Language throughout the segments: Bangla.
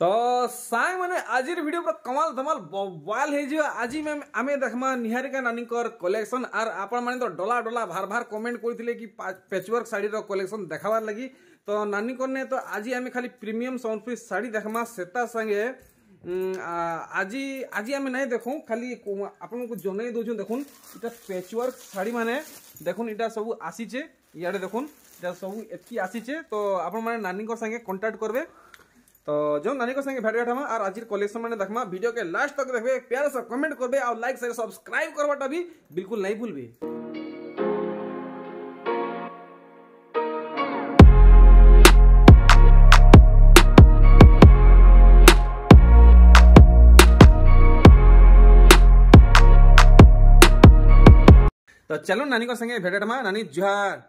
તો સાહેબ અને આજર ଭିଡ଼ିଓ ପୁରା କମାଲ ଧମାଲ ବବାଲ ହେଇଯିବ ଆଜି ମ୍ୟାମ୍ ଆମେ ଦେଖମା ନିହାରିକା ନାନୀଙ୍କର କଲେକ୍ସନ୍ ଆର୍ ଆପଣମାନେ ତ ଡଲା ଡଲା ଭାର ଭାର କମେଣ୍ଟ କରିଥିଲେ କି ପେଚୱାର୍କ ଶାଢ଼ୀର କଲେକ୍ସନ୍ ଦେଖବାର୍ ଲାଗି ତ ନାନୀଙ୍କର ନେ ତ ଆଜି ଆମେ ଖାଲି ପ୍ରିମିୟମ୍ ସମ୍ବଲପୁରୀ ଶାଢ଼ୀ ଦେଖମା ସେତା ସାଙ୍ଗେ ଆଜି ଆଜି ଆମେ ନାଇଁ ଦେଖୁ ଖାଲି ଆପଣଙ୍କୁ ଜନେଇ ଦଉଛୁ ଦେଖୁନ୍ ଇଟା ପେଚୱାର୍କ ଶାଢ଼ୀମାନେ ଦେଖୁନ୍ ଇଟା ସବୁ ଆସିଛେ ଇଆଡ଼େ ଦେଖୁନ୍ ଇଟା ସବୁ ଏତ୍କି ଆସିଛେ ତ ଆପଣମାନେ ନାନୀଙ୍କ ସାଙ୍ଗେ କଣ୍ଟାକ୍ଟ କରବେ तो जो नानी को संगे भेट हम और आज कलेक्शन मैंने देखा भिडियो के लास्ट तक देखे प्यार से कमेंट करते और लाइक शेयर सब्सक्राइब करवाटा भी बिल्कुल नहीं भूलबे तो चलो नानी को संगे भेट नानी जुहार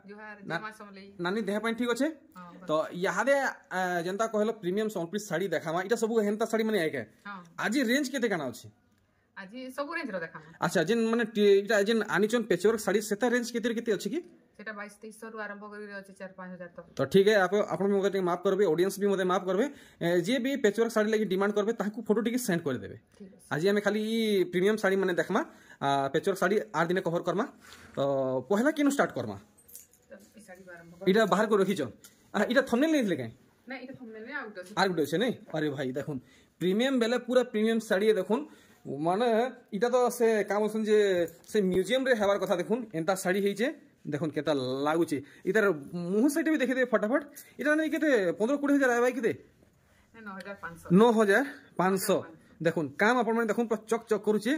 नानी देह ठीक अच्छे ତ ଇହାଦେ ଯେନ୍ତା କହିଲ ପ୍ରିମିୟମ ସମ୍ବଲପୁରୀ ଶାଢ଼ୀ ଦେଖାମା ଇଟା ସବୁ ହେନ୍ତା ଶାଢ଼ୀ ମାନେ ଏକେ ଆଜି ରେଞ୍ଜ କେତେ କାଣା ଅଛି ଆଜି ସବୁ ରେଞ୍ଜର ଦେଖାମା ଆଚ୍ଛା ଯେନ୍ ମାନେ ଇଟା ଯେନ୍ ଆନିଛନ୍ ପେଚୱାର୍କ ଶାଢ଼ୀ ସେଟା ରେଞ୍ଜ କେତେରେ କେତେ ଅଛି କି ସେଟା 22 2300 ରୁ ଆରମ୍ଭ କରି ଅଛି 4 5000 ତକ ତ ଠିକ ହେ ଆପ ଆପଣ ମୋତେ ଟିକେ ମାଫ କରବେ ଅଡିଏନ୍ସ ବି ମୋତେ ମାଫ କରବେ ଯିଏ ବି ପେଚୱାର୍କ ଶାଢ଼ୀ ଲାଗି ଡିମାଣ୍ଡ କରବେ ତାହାକୁ ଫଟୋ ଟିକେ ସେଣ୍ଡ କରି ଦେବେ ଆଜି ଆମେ ଖାଲି ଇ ପ୍ରିମିୟମ ଶାଢ଼ୀ ମାନେ ଦେଖମା ପେଚୱାର୍କ ଶାଢ଼ୀ ଆର ଦିନେ କଭର କରମା ତ ପହିଲା କିନୁ ଷ୍ଟାର୍ଟ କରମା ଇଟା ବାହାର କରି ରଖିଛ এটা থমনেল নিয়েছিলে কেন আর গোটে আছে নাই আরে ভাই দেখুন প্রিমিয়াম বেলে পুরা প্রিমিয়াম শাড়ি দেখুন মানে এটা তো সে কাম হচ্ছেন যে সে মিউজিয়ামে হওয়ার কথা দেখুন এন্তা শাড়ি হয়েছে দেখুন কেতা লাগুছে এটার মুহ সাইডে বি দেখে দেবে ফটাফট এটা নাকি মানে কেতে পনেরো কোটি হাজার আয় কেতে ন হাজার পাঁচশো দেখুন কাম আপনার মানে দেখুন চক চক করুছে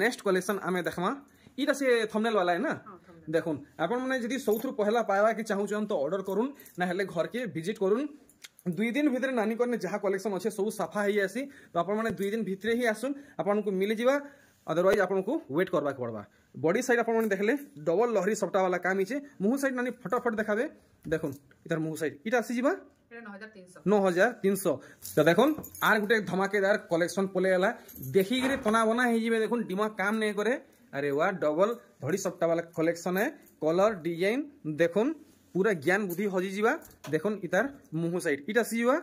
নেক্সট কলেকশন আমি দেখমা এটা সে থমনেল বালা না হ্যাঁ। দেখুন আপনার যদি সবুথ পহলা পাইবাকে চাহুছেন তো অর্ডর করুন না হলে ঘরকে ভিজিট করুন দুই দিন ভিতরে নানি কর্ণে যা কলেকশন অছে সব সাফা হয়ে আসি তো আপনার দুই দিন ভিতরে হি আসুন আপনার মিলে যা अदरवाइज आपको वेट करवा पड़वा बॉडी साइड आप देखले डबल लहरी सप्टा वाला काम ही मुह साइड नानी फटाफट देखा देखो इधर मुह साइड इटा आसी जीवा नौ हजार तीन सौ तो देखो आर गोटे धमाकेदार कलेक्शन पलैला देखिकी तना बना हो देखो दिमाग काम नहीं करे আর ওয়া ডবল ধড়ি সপ্তাহ বালা কলেকশন কলর ডিজাইন দেখুন পুরা জ্ঞান বুদ্ধি হজি যা দেখুন ইতার মুহু সাইড ইটা সিজা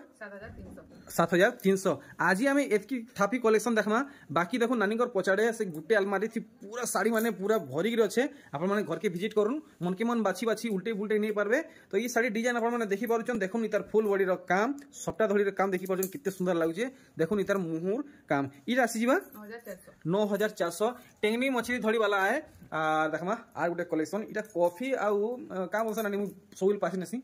সাত হাজার তিনশো আজি আমি এতকি থাপি কলেকশন দেখমা বাকি দেখুন নানীকর পচাড়ে সে গোটে আলমারি পুরা শাড়ি মানে পুরা ভরিকি অছে আপনার মানে ঘরকে ভিজিট করুন মনকে মন বাছি বাছি উল্টে উল্টে নিয়ে পারবে তো এই শাড়ি ডিজাইন আপনার মানে দেখি পাচ্ছেন দেখুন ইতার ফুল বডির কাম সবটা ধরির কাম দেখি পাচ্ছেন কত সুন্দর লাগছে দেখুন ইতার মুহুর কাম ইটা আসি যা ন হাজার চারশো টেংনি মছলি ধরিবালা আয় আর দেখমা আর গোটে কলেকশন এটা কফি আউ কাম বলছে নানি সবুল পাশে নেছি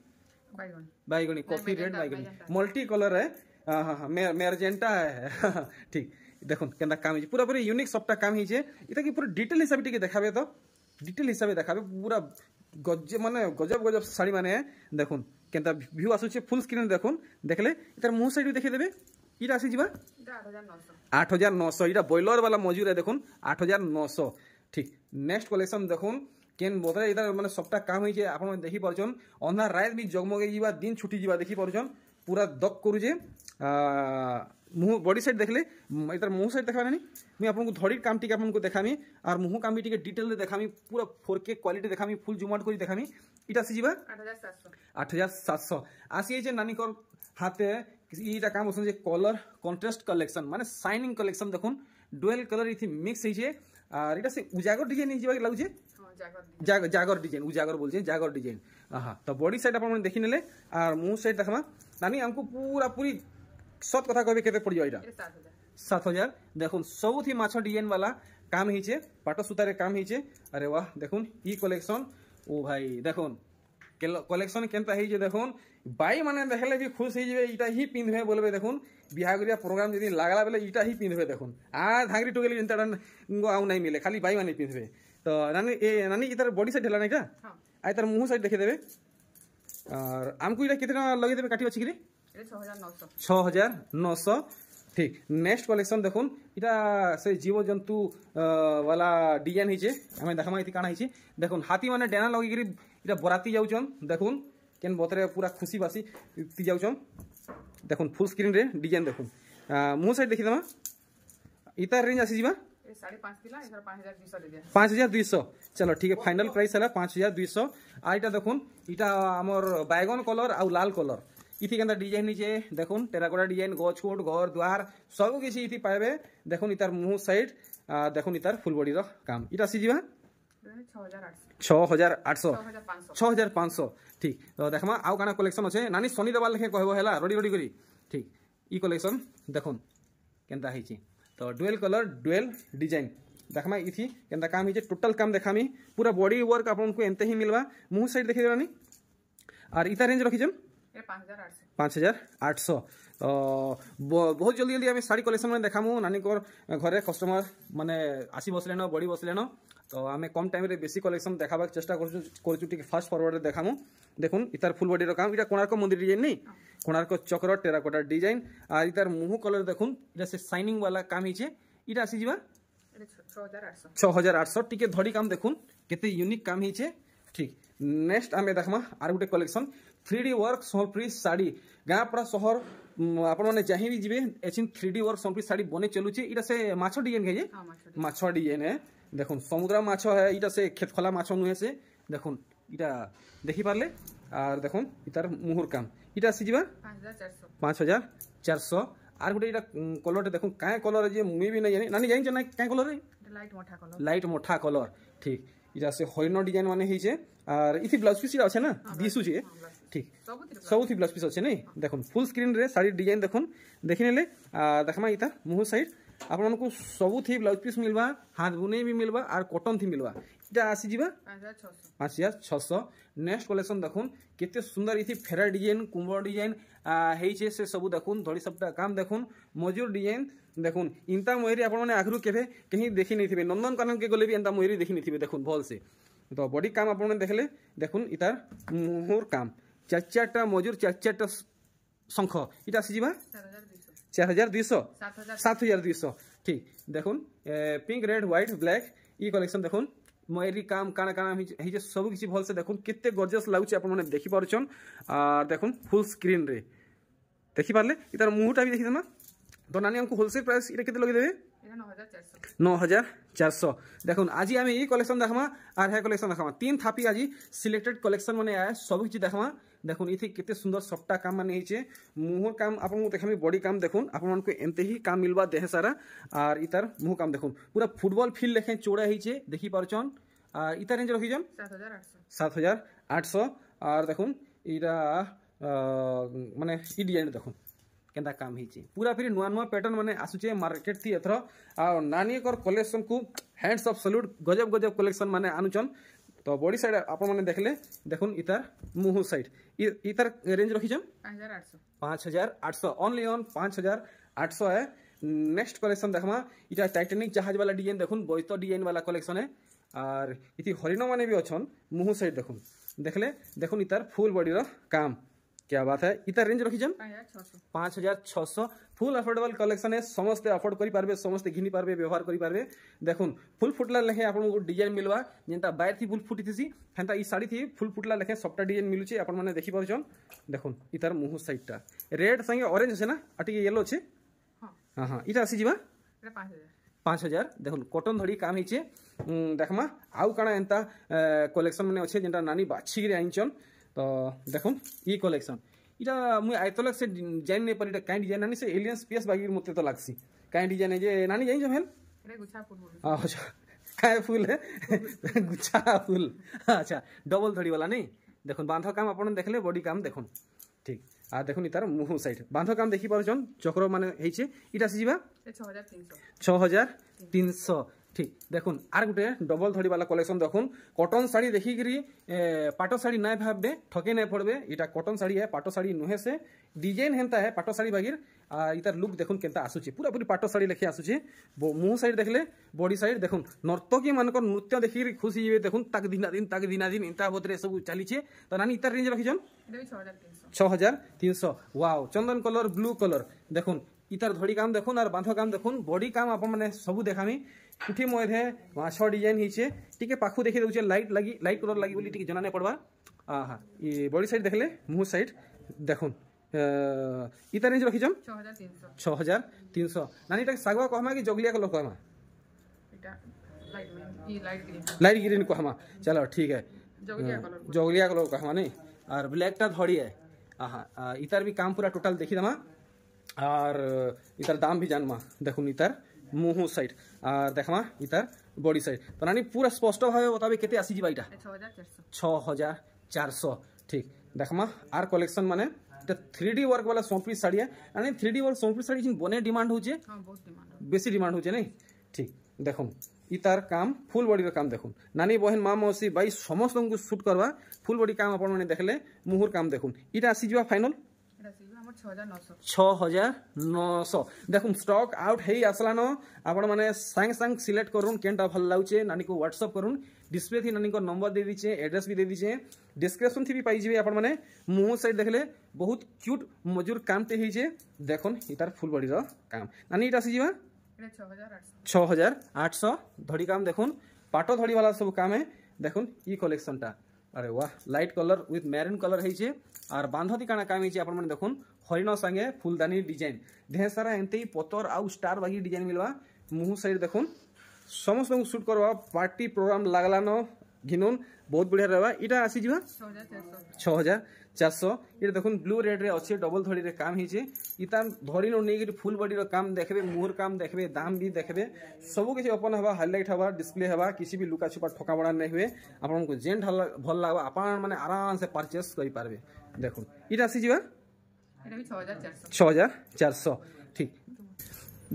बाईगोनी कॉफी रेड बाईगोनी मल्टी कलर है हाँ हाँ हाँ मेरजेंटा है ठीक দেখুন কেনা কাম হয়েছে পুরোপুরি ইউনিক সবটা কাম হয়েছে এটা কি পুরো ডিটেল হিসাবে টিকে দেখাবে তো ডিটেল হিসাবে দেখাবে পুরা গজ মানে গজব গজব শাড়ি মানে দেখুন কেনা ভিউ আসুছে ফুল স্ক্রিনে দেখুন দেখলে এটার মুহ সাইড দেখে দেবে এটা আসি যা আট হাজার নশো এটা ব্রয়লার বালা মজুর দেখুন আট হাজার নশো ঠিক নেক্সট কলেকশন দেখুন কেন বদলে এটা মানে সবটা কাম হয়েছে আপনার দেখি পারছেন অন্ধার রায় বি জগমগে যা দিন ছুটি যা দেখি পারছেন পুরা দক করুছে মুহ বডি সাইড দেখলে এটার মুহ সাইড দেখাবানি মুই আপনার ধরির কাম টিকে আপনার দেখামি আর মুহ কামি বি টিকে ডিটেল দেখামি পুরা ফোর কে কোয়ালিটি দেখামি ফুল জুমাট করে দেখামি এটা আসি যা আট হাজার সাতশো আসি যাইছে নানিকর হাতে এইটা কাম হচ্ছে যে কলর কন্ট্রাস্ট কালেকশন মানে সাইনিং কালেকশন দেখুন ডুয়েল কালার এটি মিক্স হয়েছে আর এটা সে উজাগর ডিজাইন হয়ে লাগুছে হ্যাঁ, জাগর ডিজাইন উজাগর বলছে জাগর ডিজাইন আহা তো বডি সাইড আপনার দেখি নেলে আর মু সাইড দেখবা নানি আমি পুরা পুরি সত কথা কবে কে পড়ি এটা সাত হাজার দেখুন সবুথি মাছ ডিজাইন বালা কাম হয়েছে পাট সুতারে কাম হয়েছে আরে বাহ দেখুন ই কলেকশন ও ভাই দেখুন কলেকশন কেনতা হয়েছে দেখুন বাই মানে দেখলে বি খুশ হয়ে যাবে এটা হি পিঁধবে বলবে দেখুন বিহাগরিয়া প্রোগ্রাম যদি লাগলা বেলে এটা হি পিঁধবে দেখুন আর ধাঙ্গি টুকেলি চিন্তা আউ নাই মিলে খালি বাই মানে পিঁধবে তো নানি এ নানি তার বডি সাইড হল না এটা আর তার মুহ সাইড দেখে দেবে আর আমি এটা কত টাকা লগে দেবে কাটি আছে কি হাজার 6900 ঠিক নেক্সট কালেকশন দেখুন এটা সেই জীবজন্তু वाला ডিজাইন হয়েছে আমি দেখামা এটি কানা হয়েছে দেখুন হাতি মানে ডেনা লগে এটা বরাতি যাউছন দেখুন কেন বতরে পুরা କେନ୍ ବତରେ ପୁରା ଖୁସି ବାସି ଯାଉଛନ୍ ଦେଖୁନ୍ ডিজাইন দেখুন মুহ সাইড দেখি দেবা ইতার রেঞ্জ আসি যা পাঁচ হাজার দুইশো চলো ঠিক আছে ফাইনাল প্রাইস হল পাঁচ হাজার দুইশো আর এটা দেখুন এটা আমার বাইগন কলর আর লাল কলর ইতি কেনা ডিজাইন নিচে দেখুন টেরাকোটা ডিজাইন গছ গোট ঘর দুয়ার সব কিছু ইতি পাইবে দেখুন ইতার মুহ সাইড দেখুন ইতার ফুল বডির কাম এটা যা ছ হাজার আটশো ছ হাজার পাঁচশো ঠিক তো দেখমা আউ কানা কলেকশন অছে নানি শনি দেবার লেখে কহব হেলা রডি রডি করি ঠিক ই কলেকশন দেখুন কেনতা হয়েছে তো ডুয়েল কলর ডুয়েল ডিজাইন দেখমা ইথি কেনতা কাম হয়েছে টোটাল কাম দেখামি পুরা বডি ওয়ার্ক আপনার এমতে হি মিলবা মুহ সাইড দেখে দেবানি আর ইতা রেঞ্জ রখিছেন পাঁচ হাজার আটশো তো বহুত জলদি জলদি আমি শাড়ি কলেকশন মানে দেখামু নানিকর ঘরে কষ্টমার মানে আসি বসলেন বড়ি বসলেন তো ଆମେ କମ୍ ଟାଇମ୍ରେ ବେଶୀ କଲେକ୍ସନ୍ ଦେଖାବାକୁ ଚେଷ୍ଟା କରୁଛୁ କରୁଛୁ ଟିକେ ଫାଷ୍ଟ ଫରୱାର୍ଡ଼ରେ ଦେଖାମୁ ଦେଖୁନ୍ ଇତାର ଫୁଲ୍ ବଡ଼ିର କାମ ଇଟା କୋଣାର୍କ ମନ୍ଦିର ଡିଜାଇନ୍ ନି କୋଣାର୍କ ଚକ୍ର ଟେରାକୋଟା ଡିଜାଇନ୍ ଆର୍ ଇତାର ମୁହଁ କଲର୍ ଦେଖୁନ୍ ଇଟା ସେ ସାଇନିଂ ବାଲା କାମ ହେଇଛେ ଇଟା ଆସିଯିବା ଛଅ ହଜାର ଆଠଶହ ଟିକେ ଧଡ଼ି କାମ ଦେଖୁନ୍ କେତେ ୟୁନିକ୍ କାମ ହେଇଛେ ঠিক নেক্সট আমি দেখমা আর গোটে collection three D work Sambalpuri sari গাঁ পুরা সহর আপনার যাই বি যাবে এচিন three D work Sambalpuri sari বনে চলুছে এটা সে মাছ ডিজাইন খাইছে মাছ ডিজাইন হ্যাঁ দেখুন সমুদ্রা মাছ এটা হ্যাঁ, সে খেতখলা মাছ নুহেছে দেখুন এটা দেখি পারলে আর দেখুন এটার মুহুর কাম এটা আসি যা পাঁচ হাজার চারশো আর গোটে এটা কলরটা দেখুন কায় কলর যে মুই বি না জানি নানি জানিছে না কায় কলর লাইট মঠা কলর ঠিক এটা সে হরিণ ডিজাইন মানে হয়েছে আর ইথি ব্লাউজ পিস আছে না দিশুছে ঠিক সবুথি ব্লাউজ পিস আছে নাই দেখুন ফুল স্ক্রিন রে শাড়ির ডিজাইন দেখুন দেখি নেলে আর দেখমা এটা মুহুর সাইড ଆପଣମାନଙ୍କୁ ସବୁଥି ବ୍ଲାଉଜ୍ ପିସ୍ ମିଲ୍ବା ହାତ ବୁନେଇ ବି ମିଲ୍ବା ଆର୍ କଟନ୍ ଥି ମିଲ୍ବା ଇଟା ଆସିଯିବା ପାଞ୍ଚ ହଜାର ଛଅଶହ ନେକ୍ସଟ କଲେକ୍ସନ୍ ଦେଖୁନ୍ କେତେ ସୁନ୍ଦର ଇଥି ଫେରା ଡିଜାଇନ୍ କୁମ୍ଭ ଡିଜାଇନ୍ ହେଇଛେ ସେ ସବୁ ଦେଖୁନ୍ ଧଡ଼ି ସପ୍ଟା କାମ ଦେଖୁନ୍ ମଜୁର ଡିଜାଇନ୍ ଦେଖୁନ୍ ଇନ୍ତା ମୟୂରୀ ଆପଣମାନେ ଆଗରୁ କେବେ କେହି ଦେଖି ନେଇଥିବେ ନନ୍ଦନକାନନକେ ଗଲେ ବି ଏନ୍ତା ମୟୂରୀ ଦେଖି ନେଇଥିବେ ଦେଖୁନ୍ ଭଲସେ ତ ବଡ଼ି କାମ ଆପଣମାନେ ଦେଖିଲେ ଦେଖୁନ୍ ଇତାର ମୁହଁର କାମ ଚାରି ଚାରିଟା ମଜୁର ଚାରି ଚାରିଟା ଶଙ୍ଖ ଇଟା ଆସିଯିବା চার হাজার দুইশো সাত হাজার দুইশো ঠিক দেখুন পিঙ্ক রেড হোয়াইট ব্ল্যাক ই কলেকশন দেখুন ময়েরি কাম কানা কানা হয়েছে সবু কিছু ভালসে দেখুন কেতে গর্জস লাগুছে আপনার দেখিপারছন আর দেখুন ফুল স্ক্রিন্রে দেখিপারে এটার মুহটা বি দেখিদেমা তো নানি আমি হোলসেল প্রাইস এটা কেতে লগাইদেবে नौ हजार चार सौ देखो आज आम ये कलेक्शन देखमा और है कलेक्शन देखमा तीन थापी आज सिलेक्टेड कलेक्शन मैंने आया सब किसी देखमा দেখুন এটি কেতে সুন্দর সফটা কাম মানে হয়েছে মুহর কাম আপনার দেখামি বডি কাম দেখুন আপনার এমতে হি কাম মিলবা দেহে সারা আর ইতার মুহ কাম দেখুন পুরা ফুটবল ফিল্ড লেখে চৌড়া হয়েছে দেখি পারছন আর ইতা রেঞ্জ রখিছন সাত হাজার আটশো আর দেখুন এটা মানে ই ডিজাইন দেখুন কেনা কাম হয়েছে পুরা ফির নূয়া নূয়া প্যাটর্ন মানে আসুছে মার্কেট থি এথর আর নানিকর কলেকশন কু হ্যান্ডস অফ সল্যুট গজব গজব কলেকশন মানে আনুচন তো বডি সাইড আপনার দেখলে দেখুন ইতার মুহু সাইড ये रेंज रखी पांच हजार आठ सौ ओनली ऑन पांच हजार आठ सौ है नेक्स्ट कलेक्शन देखमा इटा टाइटेनिक जहाज वाला डिजाइन देखुन बैत डिजाइन वाला कलेक्शन है আর ইতি হরিণ মানে বি অছন মুহ সাইড দেখুন দেখলে দেখুন ইতার ফুল বডির কাম क्या बात है इतना रेंज रखी जन पाँच हजार छशो ফুল আফোর্ডেবল কলেকশন সমস্তে আফোর্ড করে পারবে সমস্তে ঘিনি পারবে ব্যবহার করে পারবে দেখুন ফুল ফুটলা লেখে আপনার ডিজাইন মিলবা যেটা বাইর থি ফুল ফুটিথিসি হেনতা এই শাড়ি থি ফুল ফুটলা লেখে সবটা ডিজাইন মিলুছে আপন মানে দেখি পাচ্ছেন দেখুন ইতার মুহ সাইডটা রেড সঙ্গে অরেঞ্জ আছে না আর টিকে ইয়েলো আছে হ্যাঁ হ্যাঁ এটা আসিযা পাঁচ হাজার দেখুন কটন ধরি কাম হয়েছে দেখমা আউ কাଣା এনতা কলেকশন মানে অছে যেটা নানি বাছিকি আনিছন ତ ଦେଖୁନ୍ ଇ କଲେକ୍ସନ୍ ଇଟା ମୁଇଁ ଆଏତ ଲକ୍ ସେ ଜାଣି ନାଇଁ ପାରି ଇଟା କାଇଁ ଡିଜାଇନ୍ ଆନି ସେ ଏଲିଏନ୍ ସ୍ପେସ୍ ବାଗିର୍ ମତେ ତ ଲାଗ୍ସି କାଇଁ ଡିଜାଇନ୍ ଯେ ନାନି ଜାଣିଛ ଭେନ୍ ଆଚ୍ଛା କାଏ ଫୁଲ୍ ଗୁଚ୍ଛା ଫୁଲ୍ ଆଚ୍ଛା ଡବଲ୍ ଧରିଗଲା ନାଇଁ দেখুন বাঁধ কাম আপনার দেখলে বডি কাম দেখুন ঠিক আর দেখুন তার মুহ সাইড বাঁধ কাম দেখি পাচ্ছেন চক্র মানে হয়েছে এটা আসি যা ছ হাজার তিনশো ঠিক দেখুন আর গোটে ডবল ধড়ি বালা কলেকশন দেখুন কটন শাড়ি দেখিকি পাট শাড়ি নাই ভাববে ঠকে নাই পড়বে এটা কটন শাড়ি হ্যাঁ পাট শাড়ি নুহে সে ডিজাইন হেনতা হ্যাঁ পাট শাড়ি বাগির আর এটার লুক দেখুন কেনতা আসুচি পুরাপুরি পাট শাড়ি লেখি আসুচি মুহ সাইড দেখলে বডি সাইড দেখুন নর্তকী মানকর নৃত্য দেখি খুশি যাবে দেখুন তাক দিনা দিন তাক দিনা দিন ইন্তা বোধরে সব চালিছে তো নানি ইতার রেঞ্জ রাখিছন ছ হাজার তিনশো ওয়াও চন্দন কলর ব্লু কলর দেখুন ইতার ধড়ি কাম দেখুন আর বাঁধ কাম দেখুন বডি কাম আপনার সবু দেখামি পিঠি মধ্যে মাছ ডিজাইন হয়েছে টিকে পাখু দেখি দেছে লাইট লাগি লাইট কলর লাগি বলে টিকে জানা নাই পড়বা হ্যাঁ ই বডি সাইড দেখলে মুহ সাইড দেখুন ইতা রেঞ্জ রাখিছম ছ হাজার তিনশো নানি এটা শাগুয়া কহমা কি জগলিয়া কলর কহমা লাইট গ্রিন কহমা চলো ঠিক है जगलिया कलर कहमा नहीं और ब्लैक टा धड़ी है हाँ इतार भी काम पूरा टोटल देखी दमा আর ইতার দাম ভি জানমা দেখুন ইতার মুহু সাইড আর দেখমা ইতার বডি সাইড তো নানি পুরা স্পষ্টভাবে বতাবে কেতে আসিযি বাইটা ছ হাজার চারশো ঠিক দেখমা আর কলেকশন মানে এটা থ্রি ডি ওয়ার্ক বালা সোনপুরি শাড়ি আনি three D work Sonpuri sari বনে ডিমান্ড হ্যাঁ, হচ্ছে বেশি ডিমান্ড হচ্ছে নাই ঠিক দেখুন ইতার কাম ফুল বডির কাম দেখুন নানি বহেন মা মৌসী ভাই সমস্ত শুট করবা ফুল বডি কাম আপনার মানে দেখলে মুহুর কাম দেখুন এটা আসি আসিযা ফাইনাল এটা আসি छः हजार नौश देखो स्टक आउट हो आसलान आपण मैंने सांग सांग सिलेक्ट करूँ भल लगे नानी को व्हाट्सअप करूँ डिस्प्ले थी नानी को नंबर दे दीचे एड्रेस भी दे दीचे डिस्क्रिप्सन थी भी पाइबे आपण मैंने सैड देखले बहुत क्यूट मजूर कामते होचे देख यार फुल बडीर काम नानी ये आसीजा छः हजार आठश धड़ी काम देख पाट धड़ी वाला सब काम है देखुन कलेक्शन टा আরে ওয়া light colour with maroon colour হয়েছে আর বান্ধতি কানা কাম হয়েছে আপনার মানে দেখুন হরিণ সাঙ্গে ফুলদানি ডিজাইন ঢের সারা এমতি পতর আউ স্টার বাকি ডিজাইন মিলবা মুহ সাইড দেখুন সমস্ত সুট করবা পার্টি প্রোগ্রাম লাগলান ঘিনুন বহুত বঢ়িয়া রহবা এটা আসিযা ছ হাজার ଚାଷ ଏଇଟା ଦେଖନ୍ତୁ ବ୍ଲୁ ରେଡ୍ରେ ଅଛି ଡବଲ୍ ଥଡ଼ିରେ କାମ ହେଇଛି ଇଟା ଧରିନୁ ନେଇକିରି ଫୁଲ୍ ବଡ଼ିର କାମ ଦେଖ୍ବେ ମୁହଁର କାମ ଦେଖ୍ବେ ଦାମ୍ ବି ଦେଖ୍ବେ ସବୁ କିଛି ଓପନ୍ ହେବା ହାଇଲାଇଟ୍ ହେବା ଡିସପ୍ଲେ ହେବା କିଛି ବି ଲୁକା ଛୁପା ଠକାମଡ଼ା ନାଇଁ ହୁଏ ଆପଣଙ୍କୁ ଯେନ୍ ଭଲ ଲାଗ୍ବା ଆପଣମାନେ ଆରାମସେ ପରଚେସ୍ କରିପାରିବେ ଦେଖନ୍ତୁ ଇଟା ଆସିଯିବା ଛଅ ହଜାର ଚାରିଶହ ଠିକ୍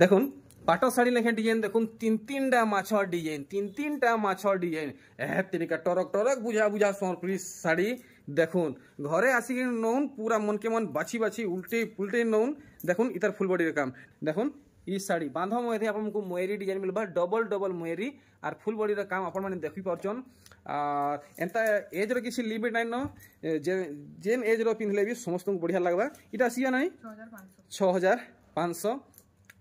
দেখুন পাট শাড়ি লেখা ডিজাইন দেখুন তিন তিনটা মাছর ডিজাইন তিন তিনটা মাছর ডিজাইন হ্যাঁ তিনটা টরক টরক বুঝা বুঝা সোনপুরি শাড়ি দেখুন ঘরে আসি নৌন পুরা মনকে মন বাছি বাছি উল্টে পুল্টে নৌন দেখুন ইতার ফুল বডির কাম দেখুন ই শাড়ি বাঁধব মধ্যে আপনার ময়েরি ডিজাইন মিলবা ডবল ডবল ময়েরি আর ফুল বডির কাম আপন মানে দেখি আর এটা এজর কিছু লিমিট নাই ন এজর পিঁধলে বি সমস্ত বড়িয়া লাগবা এটা আসি না ছ হাজার পাঁচশো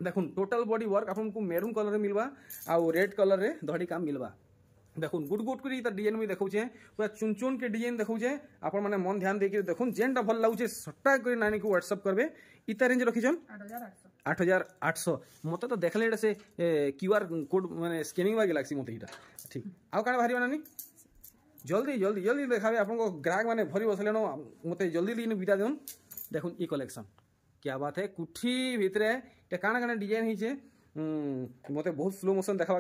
দেখুন টোটাল বডি ওয়ার্ক আপনার মেরুন কলরে মিলবা আউ রেড কলরে ধড়ি কাম মিলবা देख गुट गुट कर डीजाइन भी देखा चे पूरा चुन चुन के डिजाइन देखे आप मन ध्यान देखिए देख जेनटा भल लगे सट्टा कर नानी को व्हाट्सअप करेंगे इतना रेज रखी आठ हजार आठश मत तो देखले से क्यू आर कोड मैंने स्कानिंग बागे लगसी मत यहाँ ठीक आउ क्या बाहर नानी जल्दी जल्दी जल्दी देखा आप ग्राहक मैंने भरी बस लेन मत जल्दी दिन विदा देन देख ई कलेक्शन क्या बात है कुठी भितर इटा काण काण हो मत बहुत स्लो मोशन देखा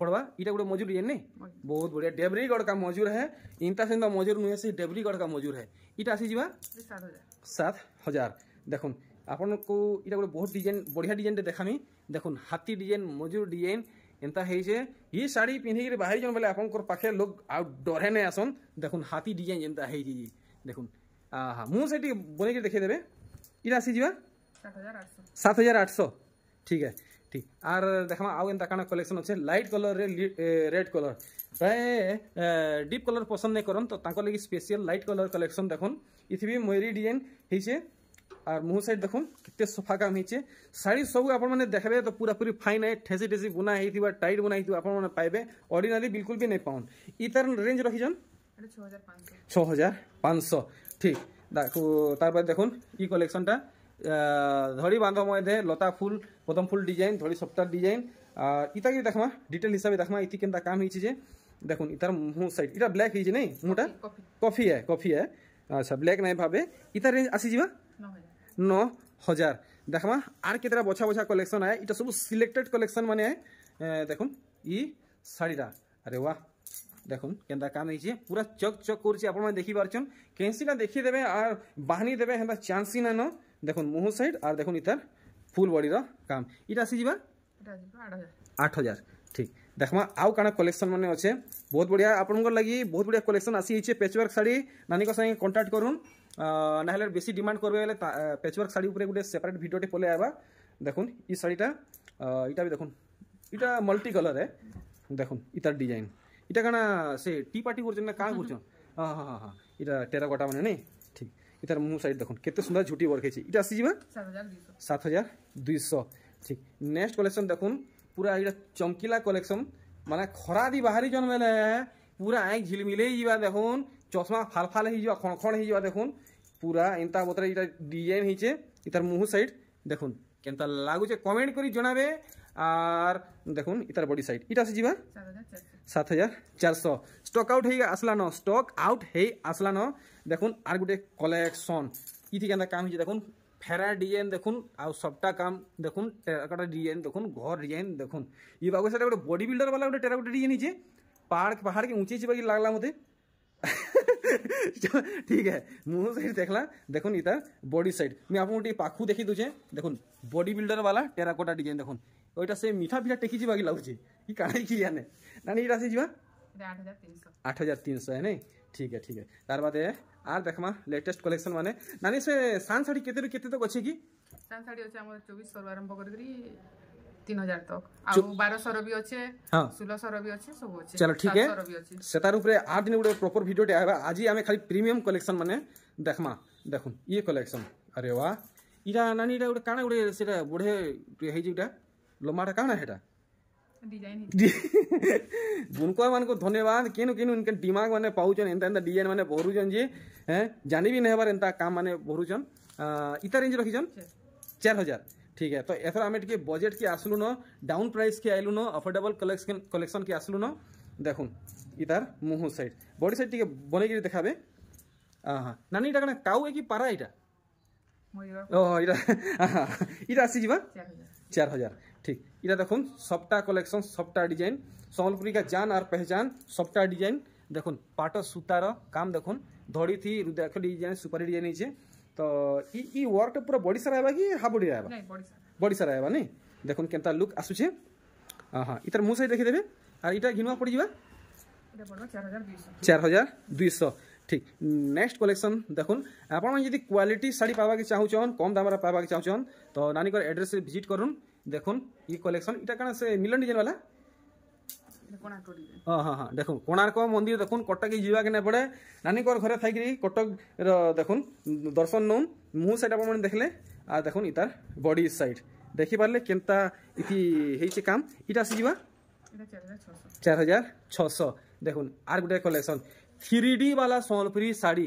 पढ़वा इटा गोटे मजूर ये नहीं बहुत बढ़िया डेबरीगढ़ का मजूर है इनता से मजूर नुहे से डेबरीगढ़ का मजूर है इटा आसी आसीज सात हजार देखुन आपन को इटा गोटे बहुत डिजाइन बढ़िया डिजाइन देखामी देखुन हाथी डिजाइन मजूर डिजाइन एंता है ये शाड़ी पिंधिक बाहरी जन बोले आपन पाखे लोग आ डरे नहीं आसन देख हाथी डिजाइन एंता है देखुन मुझे मुँह से बन देखे देवे इटा सात हजार आठ सौ ठीक है ঠিক আর দেখমা আউ এন্তা কানা কলেকশন আছে লাইট কলর রে রেড কলর প্রায় ডিপ কলর পছন্দ নাই করন তো তাঙ্কর লাগি স্পেশাল লাইট কলর কলেকশন দেখুন ইথিবি ময়ূরী ডিজাইন হইছে আর মুহ সাইড দেখুন কেতে সফা কাম হয়েছে শাড়ি সবু আপন মানে দেখবে তো পুরাপুরি ফাইন হয় ঠেসি ঠেসি বুনা হয়েছে টাইট বুনা হয়েছে আপন মানে পাইবে অর্ডিনারি বিলকুল বি নাই পাউন ই তার রেঞ্জ রাখিছন ছ হাজার পাঁচশো ঠিক দেখো তারপরে দেখুন ই কলেকশনটা ধরি বান্ধব মধ্যে লতা ফুল প্রথম ফুল ডিজাইন ধরি সপ্তাহ ডিজাইন আর ইতাকে দেখমা ডিটেল হিসাবে দেখমা ইতি কেনটা কাম হয়েছে যে দেখুন ইতার মুহ সাইড এটা ব্ল্যাক হয়েছে নাই মুহটা কফি হ্যাঁ কফি হ্যাঁ আচ্ছা ব্ল্যাক নাই ভাবে ইতার রেঞ্জ আসি যা ন হাজার দেখমা আর কেতটা বছা বছা কলেকশন আয় এটা সব সিলেক্টেড কলেকশন মানে দেখুন ই শাড়িটা আরে ওয়া দেখুন কেনটা কাম হয়েছে পুরা চক চক করছে আপনার মানে দেখি দেখিপারছেন কেন্সিটা দেখিয়ে দেবে আর বাহানি দেবে হ্যাঁ চান্সই না ন দেখুন মোহর সাইড আর দেখুন ইতার ফুল বডির কাম এটা আসিযা আট হাজার ঠিক দেখমা আউ কাণ কলেকশন মানে অছে বহুত বড়িয়া আপনার লাগি বহুত বড়িয়া কলেকশন আসিছে পেচওয়ার্ক শাড়ি নানীক সাথে কন্টাক্ট করুন না হলে বেশি ডিমান্ড করবে বলে পেচওয়ার্ক শাড়ি উপরে গোটে সেপারেট ভিডিওটি পলে আবা দেখুন ই শাড়িটা এটা বি দেখুন এটা মল্টি কলর দেখুন ইতার ডিজাইন এটা কানা সে টি পার্টি করছেন না কাঁ করছেন হ্যাঁ হ্যাঁ হ্যাঁ এটা টেরাকোটা মানে নেই इधर मुँह साइड देखो कितने सुंदर झूठी वर्क है ये आसीज सात हजार दुईश ठीक नेक्स्ट कलेक्शन देख पूरा ये चमकिला कलेक्शन माने खरा दी बाहरी जन बेले पूरा आँख झिलमिले जा देखुन चश्मा फाल फाल हो खण खण हो देखुन पूरा एंता बतरे इटा डिजाइन होचे इतार मुह साइड देखुन কেনতা লাগুছে কমেন্ট করে জনাবে আর দেখুন ইতার বডি সাইড এটা আসিযা সাত হাজার চারশো স্টক আউট হয়ে আসলান স্টক আউট হয়ে আসলান দেখুন আর গোটে কলেকশন ইথি কেনা কাম হয়েছে দেখুন ফেরা ডিজাইন দেখুন আর সবটা কাম দেখুন টেরাকোটা ডিজাইন দেখুন ঘর ডিজাইন দেখুন ই বাবু সেটা গোটে বডি বিল্ডার বলা গোটে টেরাকোটা ডিজাইন হয়েছে পাহাড় পাহাড়কে উঁচিয়েছে বাকি লাগলাম মতে ঠিক আছে মু সাইড দেখলা দেখুন এটা বডি সাইড আমি আপনার টিকে পাখু দেখি দেছে দেখুন বডি বিল্ডার বালা টেরাকোটা ডিজাইন দেখুন ওইটা সে মিঠা পিঠা টেকি বাকি লাগুছে কি কানে কি জানে না এটা আসি যা আট হাজার তিনশো আট হাজার হ্যাঁ ঠিক আছে ঠিক আছে তার বাদে আর দেখমা লেটেস্ট কলেকশন মানে নানি সে সান শাড়ি কেতে রু কেতে তক আছে কি সান শাড়ি আছে আমার 2400 রু আরম্ভ করে করি 3000 তক আর 1200 রু বি আছে 1600 রু বি আছে সব আছে চলো ঠিক আছে সেতার উপরে আর দিন গুড়ে প্রপার ভিডিওটি আইবা আজি আমি খালি প্রিমিয়াম কলেকশন মানে দেখমা দেখুন ইয়ে কলেকশন আরে বাহ ইরা নানি এটা গোটে কাଣା গোটে সেটা বঢ়ে ହେଇଛି ଏଇଟା ଲମାଟା କାଣା ହେଟା उनको मन को धन्यवाद केनु केनु इनके दिमाग माने पाउचन एंता एंता डिजाइन माने भरुचन जे हैं जानी भी नहीं हबार एंता काम माने भरुचन इता रेंज रखिछन 4000 ठीक है तो एथर आमे टिके बजट के आसलु न डाउन प्राइस के आइलु न अफोर्डेबल कलेक्शन कलेक्शन के आसलु न देखुन इतार मुह साइड बॉडी साइड टिके बने के देखाबे हां नानी इटा कने काउ है कि पारा इटा ओ इटा इटा ঠিক এটা দেখুন সবটা কলেকশন সবটা ডিজাইন সম্বলপুরীকা জান আর পেহচান সবটা ডিজাইন দেখুন পাট সুতার কাম দেখুন ধড়ি থি দেখ ডিজাইন সুপারি ডিজাইন হয়েছে তো ই ওয়ার্কটা পুরা বডি সারা হবা কি হাবুড়ি হবা বডি সারা হবা নি দেখুন কেনতা লুক আসুছে হ্যাঁ ইটার মু সাই দেখিদেবে আর এটা ঘিনুয়া পড়ি যা চার হাজার দুইশ ঠিক নেক্সট কলেকশন দেখুন আপনার যদি কোয়ালিটি শাড়ি পাওয়া চাহুছন কম দামে পাওয়া চাহুছন তো নানিকর এড্রেস ভিজিট করুন দেখুন ই কলেকশন এটা কেন সে মিলন ডিজাইন বালা ହଁ ହଁ ହଁ ଦେଖୁନ୍ କୋଣାର୍କ ମନ୍ଦିର ଦେଖୁନ୍ କଟକ ଯିବାକେ ନାଇଁ ପଡ଼େ ନାନୀଙ୍କର ଘରେ ଥାଇକିରି କଟକର ଦେଖୁନ୍ ଦର୍ଶନ ନଉନ୍ ମୁଁ ସେଇଟା ଆପଣମାନେ ଦେଖିଲେ ଆଉ ଦେଖୁନ୍ ଇତାର ବଡି ସାଇଡ୍ ଦେଖିପାରିଲେ କେନ୍ତା ଇଥି ହେଇଛି କାମ ଇଟା ଆସିଯିବା ଚାର ହଜାର ଛଅଶହ ଦେଖୁନ୍ ଆର୍ ଗୋଟେ କଲେକ୍ସନ୍ ଥ୍ରୀ ଡି ବାଲା ସମ୍ବଲପୁରୀ ଶାଢ଼ୀ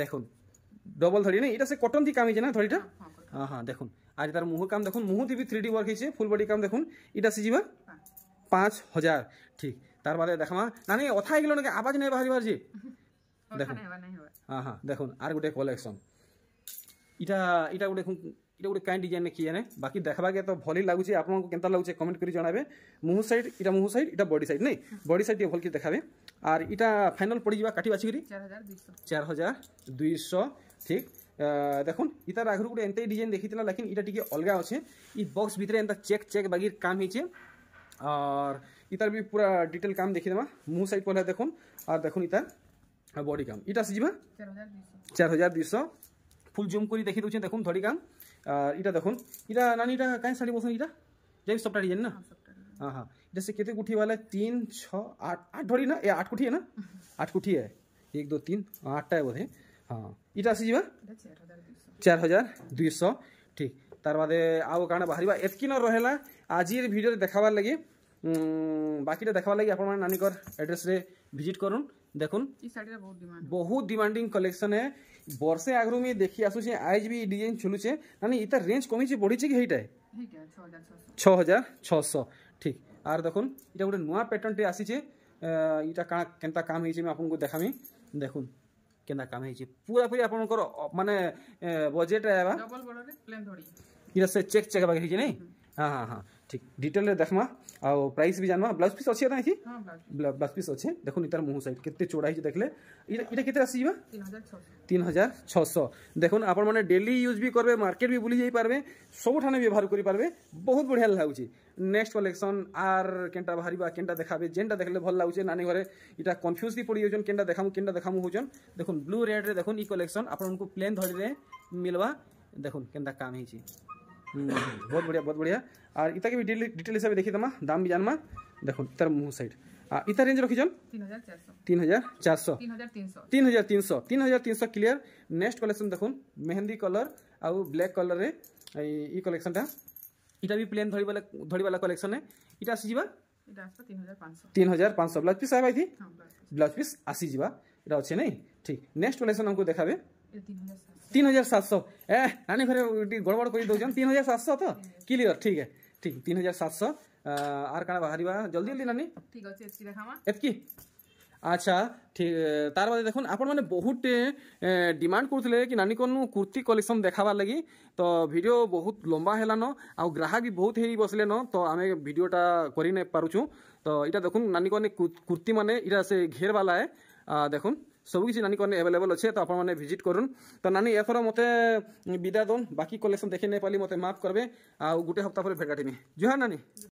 ଦେଖୁନ୍ ଡବଲ ଧଡ଼ି ନାଇଁ ଇଟା ସେ କଟନ୍ ଥି କାମ ହେଇଛି ନା ଧଡ଼ିଟା ହଁ ହଁ ଦେଖୁନ୍ আর তার মুহ কাম দেখুন মুহ দিবি থ্রি ডি ওয়ার্ক হয়েছে ফুল বডি কাম দেখুন এটা সিজিবা পাঁচ হাজার ঠিক তারপরে বাদে দেখামা না নাই অথা হয়ে গেল নাকি আওয়াজ নেই বাহারি বাহারি দেখুন হ্যাঁ হ্যাঁ দেখুন আর গোটে কলেকশন এটা এটা গোটে এটা গোটে কাইন্ড ডিজাইন কি জানে বাকি দেখবাকে তো ভলি লাগুছে আপনার কেনতা লাগুছে কমেন্ট করে জনাবে মুহু সাইড এটা মুহু সাইড এটা বডি সাইড নেই বডি সাইড টিকে ভলকে দেখাবে আর এটা ফাইনাল পড়ি যা কাটি বাছি করি চার হাজার দুইশো ঠিক দেখুন ইতার আগ্রহ গুড়ে এনতেই ডিজাইন দেখিলা লেকিন এটা টিকে অলগা অছে ই বক্স ভিতরে এনতা চেক চেক বাগির কাম হয়েছে আর ইতার বি পুরা ডিটেল কাম দেখি দেবা মু সাইড পহলে দেখুন আর দেখুন ইতার বডি কাম ইটা আসিযা চার হাজার দুইশ ফুল জুম করে দেখি দেছে দেখুন ধরি কাম আর ইটা দেখুন ইটা নানি ইটা কাই শাড়ি বসুন ইটা যাই সবটা ডিজাইন না हाँ हाँ जैसे कितने गुठी वाला है तीन छः आठ आठ थोड़ी ना ये आठ गुठी है ना आठ गुठी है एक दो तीन आठटा है बोले ହଁ ଇଟା ଆସିଯିବା চার হাজার দুইশ ঠিক তার বাদে ଆଉ କାଣା ବାହାରିବା ଏତ୍କିନ রহলা আজির ଭିଡ଼ିଓରେ ଦେଖାବାର୍ লাগে বাকিটা দেখাবার লাগে আপনার নানিকর আড্রেসে ভিজিট করুন দেখুন বহু ডিমান্ডিং কলেকশন হে বর্ষে আগ্রু মি দেখি আসুছে আজ বি ডিজাইন ছুলুছে নানি এটা রেঞ্জ কমিছে বড়িছে কি এইটাই ছ হাজার ছশো ঠিক আর দেখুন এটা গোটে নয় প্যাটর্নটে আসিছে এটা কেনতা কাম হয়েছে আমি আপনার দেখামি দেখুন କେନ୍ତା କାମ ହେଇଛି ପୁରାପୁରି ଆପଣଙ୍କର ମାନେ ବଜେଟ୍ ହେବା ଇଟା ସେ ଚେକ୍ ଚେକ୍ ହେବାକେ ହେଇଛି ନାଇଁ ହଁ ହଁ ହଁ ঠিক ডিটেলরে দেখমা আও প্রাইস বি জানমা ব্লাউজ পিস আছে না কি ব্লাউজ পিস আছে দেখুন ইতার মুহ সাইড কেতে চোড়া হয়েছে দেখলে এটা কেতে আসি যা তিন হাজার ছশো দেখুন আপন মানে ডেলি ইউজ বি করবে মার্কেট বি বুলি যাই পারবে সবুঠানে ব্যবহার করে পারবে বহুত বঢ়িয়া লাগুছে নেক্সট কলেকশন আর কেনটা বাহারিবা কেনটা দেখাবে যেনটা দেখলে ভাল লাগুছে নানি ঘরে এটা কনফ্যুজ দি পড়ি যাচ্ছেন কেনটা দেখামু কেনটা দেখামু হচ্ছেন দেখুন ব্লু রেড্রে দেখুন ই কলেকশন আপনার প্লেন ধরিলে মিলবা দেখুন কেনটা কাম হয়েছে हम्म, बहुत बढ़िया बहुत बढ़िया आर इता के भी डिटेल हिसाब देखी दमा दाम भी जानमा देखो इतार मुंह साइड आ इता रेंज रखिजन 3400 3300 3300 क्लियर नेक्स्ट कलेक्शन देखो मेहंदी कलर आ ब्लैक कलर रे ई कलेक्शन टा इटा भी प्लेन धड़ी वाला धड़ी वाला कलेक्शन है इटा आसीजिबा तीन हजार पाँच सौ ब्लाउज पिस आई थी ब्लाउज पिस आसीजिबा इटा अच्छे नहीं ठीक नेक्स्ट कलेक्शन हमको देखाबे तीन हजार सात सौ ए नानी घरे गड़बड़ कर दौन तीन हजार सात सौ तो क्लीयर ठीक है ठीक तीन हजार सात सौ आर काना बाहर जल्दी जल्दी नानी ठीक अच्छे एतकी আচ্ছা ঠিক তার বাদে দেখুন আপন মানে বহুত ডিমান্ড করুলে কি নানি কোন কুর্তি কলেকশন দেখাবার লাগি তো ভিডিও বহুত লম্বা হেলান আউ গ্রাহক বি বহুত হেই বসলেন তো আমি ভিডিওটা করি নাই পারুছু তো এটা দেখুন নানি কোন কুর্তি মানে এটা সে ঘেরবালা দেখুন ସବୁକିଛି ନାନୀ କନେ ଆଭେଲେବଲ୍ ଅଛେ ତ ଆପଣମାନେ ଭିଜିଟ୍ କରୁନ୍ ତ ନାନୀ ଏଥର ମୋତେ ବିଦା ଦଉନ୍ ବାକି କଲେକ୍ସନ୍ ଦେଖି ନେଇ ପାରିଲି ମୋତେ ମାଫ୍ କରବେ ଆଉ ଗୋଟେ ହପ୍ତା ପରେ ଭେଟ କାଟିମି ଜୁହାର ନାନୀ